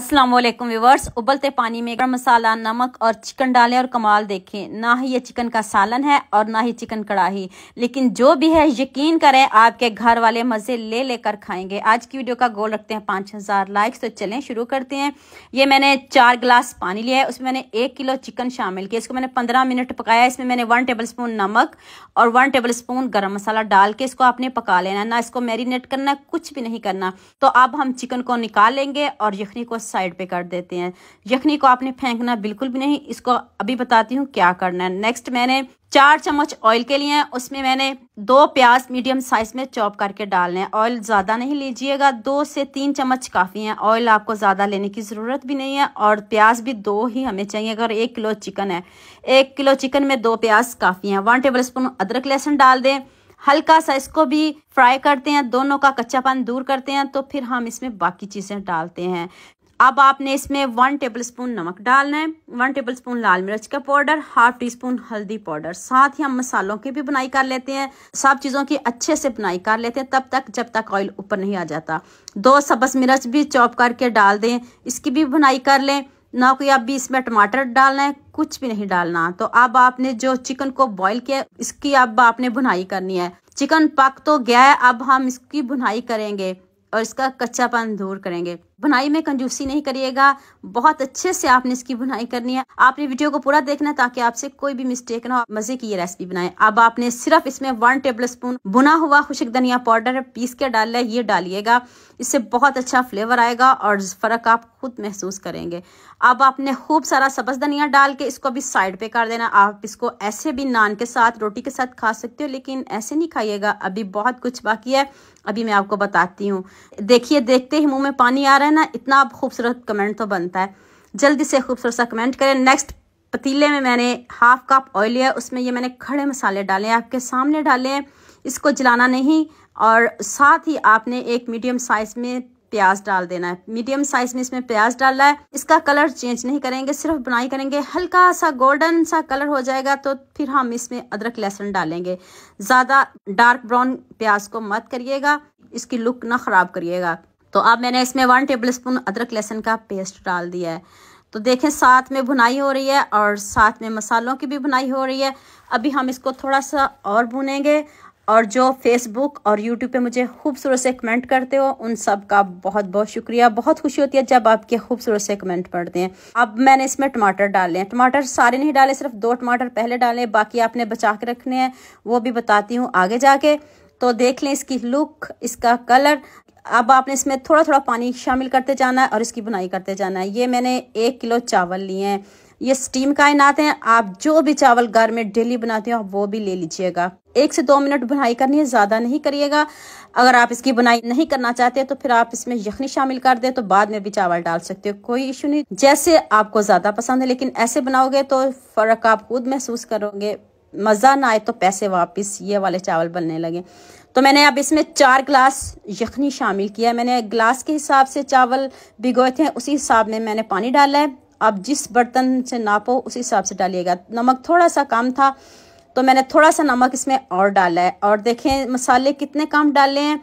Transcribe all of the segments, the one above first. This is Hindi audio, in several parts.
असलम व्यूवर्स उबलते पानी में गर्म मसाला नमक और चिकन डालें और कमाल देखें ना ही ये चिकन का सालन है और ना ही चिकन कढ़ाही लेकिन जो भी है यकीन करें आपके घर वाले मज़े ले लेकर खाएंगे आज की वीडियो का गोल रखते हैं पांच हज़ार लाइक्स तो चलें शुरू करते हैं ये मैंने चार गिलास पानी लिया है उसमें मैंने एक किलो चिकन शामिल किया इसको मैंने पंद्रह मिनट पकाया इसमें मैंने वन टेबल स्पून नमक और वन टेबल स्पून गर्म मसाला डाल के इसको आपने पका लेना ना इसको मैरिनेट करना कुछ भी नहीं करना तो अब हम चिकन को निकाल लेंगे और यखनी को साइड पे कर देते हैं यखनी को आपने फेंकना बिल्कुल भी नहीं इसको अभी बताती हूँ क्या करना है नेक्स्ट मैंने चार चम्मच ऑयल के लिए उसमें मैंने दो प्याज मीडियम साइज में चॉप करके डालने हैं ऑयल ज़्यादा नहीं लीजिएगा दो से तीन चम्मच काफ़ी है ऑयल आपको ज़्यादा लेने की ज़रूरत भी नहीं है और प्याज भी दो ही हमें चाहिए अगर एक किलो चिकन है एक किलो चिकन में दो प्याज काफ़ी है वन टेबल स्पून अदरक लहसुन डाल दें हल्का सा इसको भी फ्राई करते हैं दोनों का कच्चापन दूर करते हैं तो फिर हम इसमें बाकी चीज़ें डालते हैं अब आपने इसमें वन टेबलस्पून नमक डालना है वन टेबलस्पून लाल मिर्च का पाउडर हाफ टी स्पून हल्दी पाउडर साथ ही हम मसालों की भी बुनाई कर लेते हैं सब चीज़ों की अच्छे से बुनाई कर लेते हैं तब तक जब तक ऑयल ऊपर नहीं आ जाता दो सब्ज मिर्च भी चॉप करके डाल दें इसकी भी बुनाई कर लें ना कोई अब भी इसमें टमाटर डालना है कुछ भी नहीं डालना तो अब आपने जो चिकन को बॉईल किया इसकी अब आपने भुनाई करनी है चिकन पक तो गया है अब हम इसकी भुनाई करेंगे और इसका कच्चापन दूर करेंगे बुनाई में कंजूसी नहीं करिएगा बहुत अच्छे से आपने इसकी बुनाई करनी है आपने वीडियो को पूरा देखना ताकि आपसे कोई भी मिस्टेक ना हो मजे की ये रेसिपी बनाए अब आपने सिर्फ इसमें वन टेबल स्पून बुना हुआ खुशक धनिया पाउडर पीस के डालना है ये डालिएगा इससे बहुत अच्छा फ्लेवर आएगा और फ़र्क आप खुद महसूस करेंगे अब आपने खूब सारा सब्ज धनिया डाल के इसको अभी साइड पे कर देना आप इसको ऐसे भी नान के साथ रोटी के साथ खा सकते हो लेकिन ऐसे नहीं खाइएगा अभी बहुत कुछ बाकी है अभी मैं आपको बताती हूँ देखिए देखते ही मुंह में पानी आ रहा है है ना इतना अब खूबसूरत कमेंट तो बनता है जल्दी से खूबसूरत सा कमेंट करें नेक्स्ट पतीले में मैंने हाफ कप ऑयल लिया उसमें ये मैंने खड़े मसाले डाले हैं आपके सामने डाले हैं इसको जलाना नहीं और साथ ही आपने एक मीडियम साइज में प्याज डाल देना है मीडियम साइज में इसमें प्याज डालना है इसका कलर चेंज नहीं करेंगे सिर्फ बुनाई करेंगे हल्का सा गोल्डन सा कलर हो जाएगा तो फिर हम इसमें अदरक लहसुन डालेंगे ज़्यादा डार्क ब्राउन प्याज को मत करिएगा इसकी लुक ना ख़राब करिएगा तो अब मैंने इसमें वन टेबल स्पून अदरक लहसुन का पेस्ट डाल दिया है तो देखें साथ में भुनाई हो रही है और साथ में मसालों की भी भुनाई हो रही है अभी हम इसको थोड़ा सा और भुनेंगे और जो फेसबुक और यूट्यूब पे मुझे खूबसूरत से कमेंट करते हो उन सब का बहुत बहुत शुक्रिया बहुत खुशी होती है जब आपके खूबसूरत से कमेंट पढ़ते हैं अब मैंने इसमें टमाटर डाले हैं टमाटर सारे नहीं डाले सिर्फ दो टमाटर पहले डाले बाकी आपने बचा के रखने हैं वो भी बताती हूँ आगे जाके तो देख लें इसकी लुक इसका कलर अब आपने इसमें थोड़ा थोड़ा पानी शामिल करते जाना है और इसकी बुनाई करते जाना है ये मैंने एक किलो चावल लिए हैं ये स्टीम कायनात हैं आप जो भी चावल घर में डेली बनाते हो वो भी ले लीजिएगा एक से दो मिनट बुनाई करनी है ज़्यादा नहीं करिएगा अगर आप इसकी बुनाई नहीं करना चाहते तो फिर आप इसमें यखनी शामिल कर दें तो बाद में भी चावल डाल सकते हो कोई इशू नहीं जैसे आपको ज़्यादा पसंद है लेकिन ऐसे बनाओगे तो फ़र्क आप खुद महसूस करोगे मज़ा ना आए तो पैसे वापस ये वाले चावल बनने लगे तो मैंने अब इसमें चार गिलास यखनी शामिल किया मैंने गिलास के हिसाब से चावल भिगोए थे उसी हिसाब में मैंने पानी डाला है आप जिस बर्तन से नापो उस हिसाब से डालिएगा नमक थोड़ा सा कम था तो मैंने थोड़ा सा नमक इसमें और डाला है और देखें मसाले कितने कम डाले हैं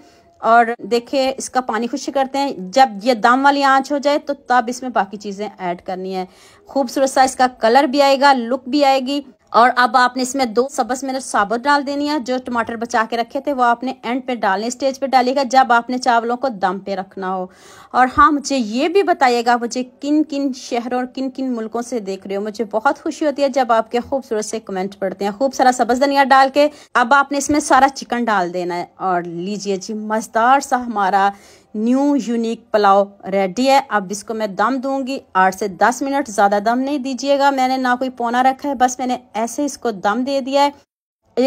और देखें इसका पानी खुश करते हैं जब ये दम वाली आंच हो जाए तो तब इसमें बाकी चीज़ें ऐड करनी है खूबसूरत सा इसका कलर भी आएगा लुक भी आएगी और अब आपने इसमें दो सबस मिनट साबुत डाल देनी है जो टमाटर बचा के रखे थे वो आपने एंड पे डालने स्टेज पे डालिएगा जब आपने चावलों को दम पे रखना हो और हाँ मुझे ये भी बताइएगा मुझे किन किन शहरों और किन किन मुल्कों से देख रहे हो मुझे बहुत खुशी होती है जब आपके खूबसूरत से कमेंट पढ़ते हैं खूब सारा सबस धनिया डाल के अब आपने इसमें सारा चिकन डाल देना है और लीजिए जी मजदार सा हमारा न्यू यूनिक पुलाव रेडी है अब इसको मैं दम दूंगी आठ से दस मिनट ज़्यादा दम नहीं दीजिएगा मैंने ना कोई पौना रखा है बस मैंने ऐसे इसको दम दे दिया है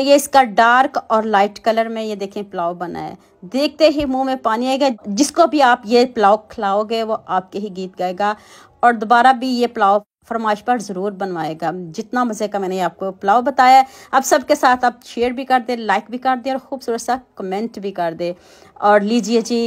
ये इसका डार्क और लाइट कलर में ये देखें पुलाव बना है देखते ही मुंह में पानी आएगा जिसको भी आप ये पुलाव खिलाओगे वो आपके ही गीत गाएगा और दोबारा भी ये पुलाव फरमाइश पर ज़रूर बनवाएगा जितना मज़े का मैंने आपको पुलाव बताया अब सबके साथ आप शेयर भी कर दें लाइक भी कर दें और ख़ूबसूरत सा कमेंट भी कर दें और लीजिए जी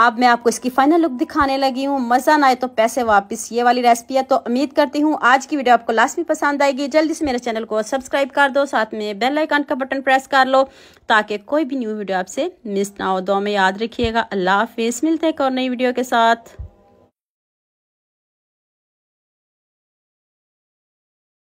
अब मैं आपको इसकी फाइनल लुक दिखाने लगी हूँ मज़ा ना आए तो पैसे वापस ये वाली रेसिपी है तो उम्मीद करती हूँ आज की वीडियो आपको लास्ट में पसंद आएगी जल्दी से मेरे चैनल को सब्सक्राइब कर दो साथ में बेल आइकन का बटन प्रेस कर लो ताकि कोई भी न्यू वीडियो आपसे मिस ना हो दो में याद रखिएगा अल्लाह हाफिज़ मिलते हैं और नई वीडियो के साथ